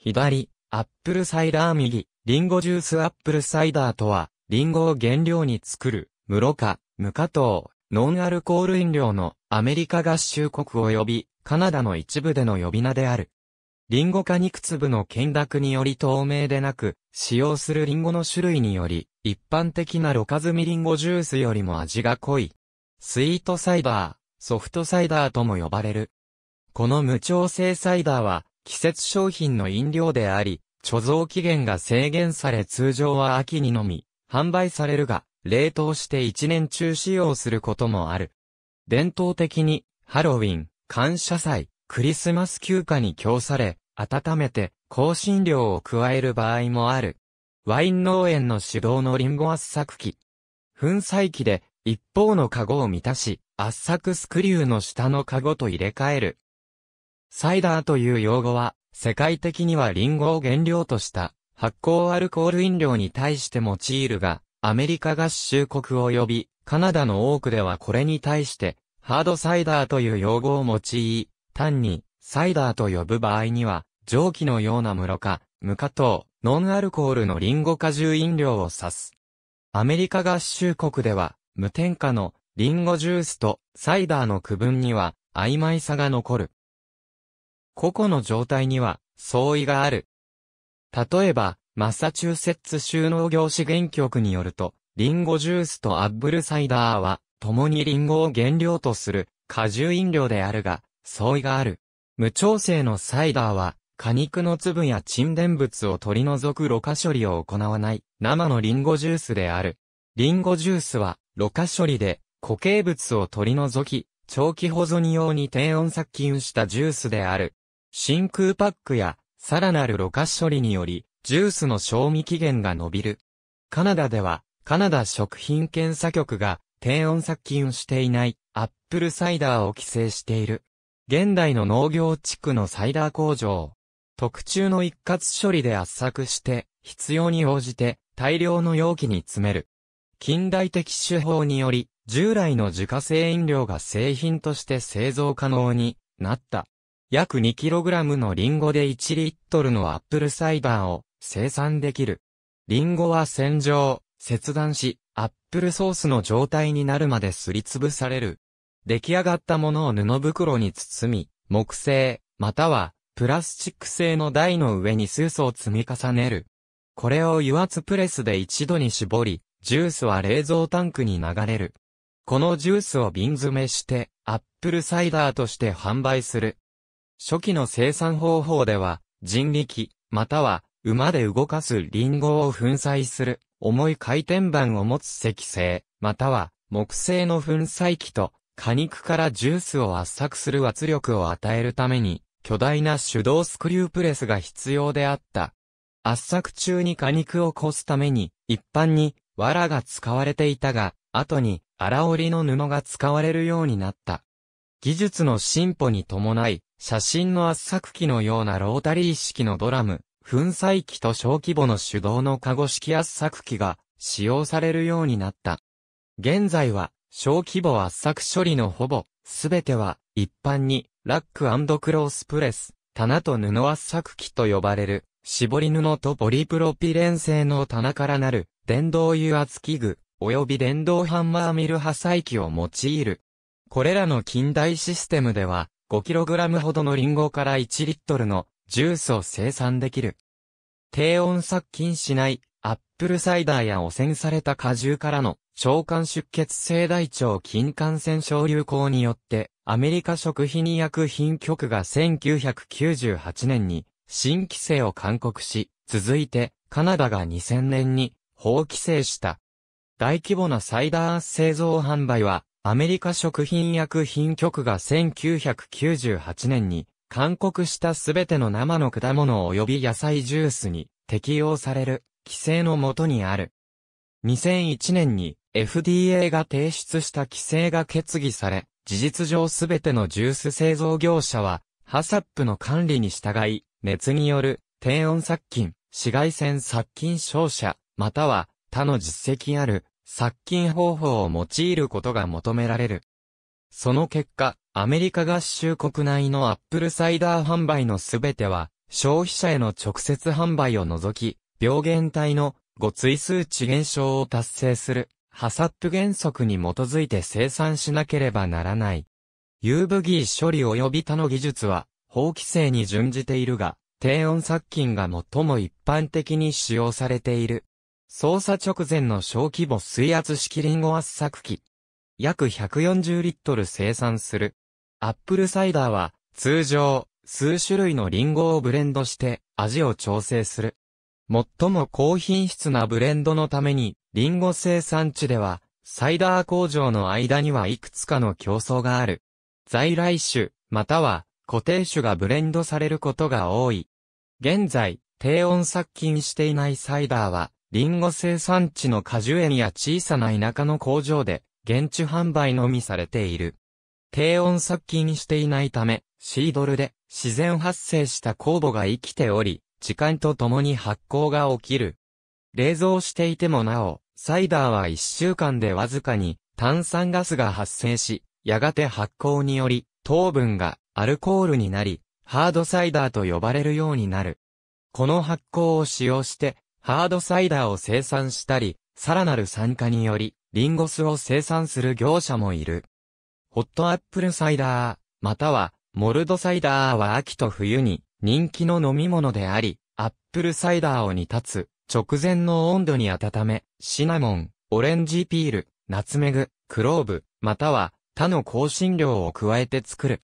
左、アップルサイダー右、リンゴジュースアップルサイダーとは、リンゴを原料に作る、無ろ過、無加糖、ノンアルコール飲料のアメリカ合衆国及びカナダの一部での呼び名である。リンゴ果肉粒の見学により透明でなく、使用するリンゴの種類により、一般的なろ過済みリンゴジュースよりも味が濃い。スイートサイダー、ソフトサイダーとも呼ばれる。この無調整サイダーは、季節商品の飲料であり、貯蔵期限が制限され通常は秋にのみ、販売されるが、冷凍して一年中使用することもある。伝統的に、ハロウィン、感謝祭、クリスマス休暇に供され、温めて、香辛料を加える場合もある。ワイン農園の主導のリンゴ圧搾機。粉砕機で、一方のカゴを満たし、圧搾スクリューの下のカゴと入れ替える。サイダーという用語は、世界的にはリンゴを原料とした発酵アルコール飲料に対して用いるが、アメリカ合衆国及びカナダの多くではこれに対して、ハードサイダーという用語を用い、単にサイダーと呼ぶ場合には、蒸気のような無ろ過、無加糖、ノンアルコールのリンゴ果汁飲料を指す。アメリカ合衆国では、無添加のリンゴジュースとサイダーの区分には曖昧さが残る。個々の状態には相違がある。例えば、マサチューセッツ州農業資源局によると、リンゴジュースとアップルサイダーは、共にリンゴを原料とする果汁飲料であるが、相違がある。無調整のサイダーは、果肉の粒や沈殿物を取り除くろ過処理を行わない生のリンゴジュースである。リンゴジュースは、ろ過処理で固形物を取り除き、長期保存用に低温殺菌したジュースである。真空パックや、さらなるろ過処理により、ジュースの賞味期限が伸びる。カナダでは、カナダ食品検査局が、低温殺菌をしていない、アップルサイダーを規制している。現代の農業地区のサイダー工場。特注の一括処理で圧搾して、必要に応じて、大量の容器に詰める。近代的手法により、従来の自家製飲料が製品として製造可能になった。約 2kg のリンゴで1リットルのアップルサイダーを生産できる。リンゴは洗浄、切断し、アップルソースの状態になるまですりつぶされる。出来上がったものを布袋に包み、木製、またはプラスチック製の台の上にスースを積み重ねる。これを油圧プレスで一度に絞り、ジュースは冷蔵タンクに流れる。このジュースを瓶詰めして、アップルサイダーとして販売する。初期の生産方法では、人力、または、馬で動かすリンゴを粉砕する、重い回転板を持つ石製、または、木製の粉砕機と、果肉からジュースを圧搾する圧力を与えるために、巨大な手動スクリュープレスが必要であった。圧搾中に果肉をこすために、一般に、藁が使われていたが、後に、荒織りの布が使われるようになった。技術の進歩に伴い、写真の圧搾機のようなロータリー式のドラム、粉砕機と小規模の手動のカゴ式圧搾機が使用されるようになった。現在は小規模圧搾処理のほぼすべては一般にラッククロースプレス、棚と布圧搾機と呼ばれる絞り布とポリプロピレン製の棚からなる電動油圧器具及び電動ハンマーミル破砕機を用いる。これらの近代システムでは 5kg ほどのリンゴから1リットルのジュースを生産できる。低温殺菌しないアップルサイダーや汚染された果汁からの腸管出血性大腸菌感染症流行によってアメリカ食品医薬品局が1998年に新規制を勧告し、続いてカナダが2000年に法規制した。大規模なサイダー製造販売はアメリカ食品薬品局が1998年に、勧告したすべての生の果物及び野菜ジュースに適用される規制のもとにある。2001年に FDA が提出した規制が決議され、事実上すべてのジュース製造業者は、ハサップの管理に従い、熱による低温殺菌、紫外線殺菌照射、または他の実績ある殺菌方法を用いることが求められる。その結果、アメリカ合衆国内のアップルサイダー販売のすべては、消費者への直接販売を除き、病原体のご追数値減少を達成する、ハサップ原則に基づいて生産しなければならない。有部ギー処理及び他の技術は、法規制に準じているが、低温殺菌が最も一般的に使用されている。操作直前の小規模水圧式リンゴ圧搾機。約140リットル生産する。アップルサイダーは、通常、数種類のリンゴをブレンドして味を調整する。最も高品質なブレンドのために、リンゴ生産地では、サイダー工場の間にはいくつかの競争がある。在来種、または固定種がブレンドされることが多い。現在、低温殺菌していないサイダーは、リンゴ生産地の果樹園や小さな田舎の工場で、現地販売のみされている。低温殺菌していないため、シードルで自然発生した酵母が生きており、時間とともに発酵が起きる。冷蔵していてもなお、サイダーは1週間でわずかに炭酸ガスが発生し、やがて発酵により糖分がアルコールになり、ハードサイダーと呼ばれるようになる。この発酵を使用してハードサイダーを生産したり、さらなる酸化により、リンゴ酢を生産する業者もいる。ホットアップルサイダー、または、モルドサイダーは秋と冬に人気の飲み物であり、アップルサイダーを煮立つ、直前の温度に温め、シナモン、オレンジピール、ナツメグ、クローブ、または他の香辛料を加えて作る。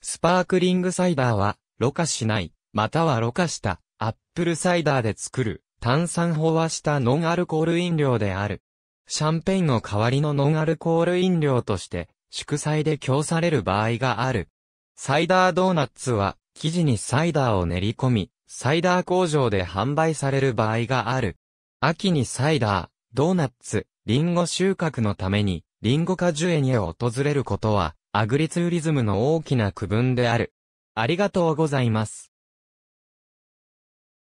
スパークリングサイダーは、ろ過しない、またはろ過した、アップルサイダーで作る、炭酸飽和したノンアルコール飲料である。シャンペインの代わりのノンアルコール飲料として、祝祭で供される場合がある。サイダードーナッツは、生地にサイダーを練り込み、サイダー工場で販売される場合がある。秋にサイダー、ドーナッツ、リンゴ収穫のために、リンゴ果樹園へ訪れることは、アグリツーリズムの大きな区分である。ありがとうございます。